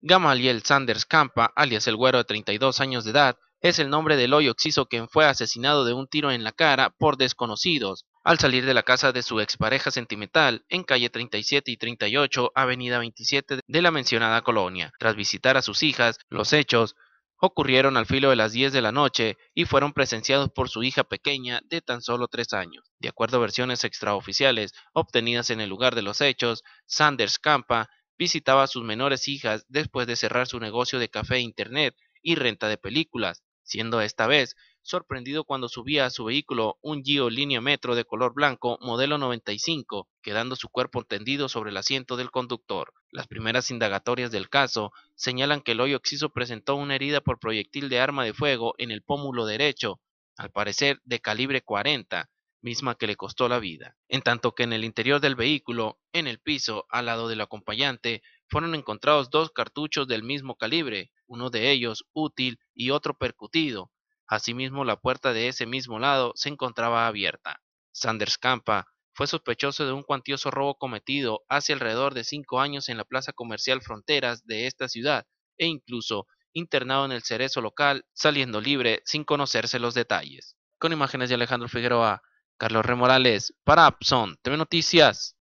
Gamaliel Sanders Campa, alias El Güero de 32 años de edad, es el nombre del hoyo oxiso quien fue asesinado de un tiro en la cara por desconocidos al salir de la casa de su expareja sentimental en calle 37 y 38, avenida 27 de la mencionada colonia. Tras visitar a sus hijas, los hechos ocurrieron al filo de las 10 de la noche y fueron presenciados por su hija pequeña de tan solo 3 años. De acuerdo a versiones extraoficiales obtenidas en el lugar de los hechos, Sanders Campa Visitaba a sus menores hijas después de cerrar su negocio de café e internet y renta de películas, siendo esta vez sorprendido cuando subía a su vehículo un Gio Línea Metro de color blanco modelo 95, quedando su cuerpo tendido sobre el asiento del conductor. Las primeras indagatorias del caso señalan que el hoyo exiso presentó una herida por proyectil de arma de fuego en el pómulo derecho, al parecer de calibre 40, misma que le costó la vida, en tanto que en el interior del vehículo, en el piso, al lado del acompañante, fueron encontrados dos cartuchos del mismo calibre, uno de ellos útil y otro percutido. Asimismo, la puerta de ese mismo lado se encontraba abierta. Sanders Campa fue sospechoso de un cuantioso robo cometido hace alrededor de cinco años en la plaza comercial Fronteras de esta ciudad e incluso internado en el cerezo local, saliendo libre sin conocerse los detalles. Con imágenes de Alejandro Figueroa, Carlos Remorales para Abson TV Noticias.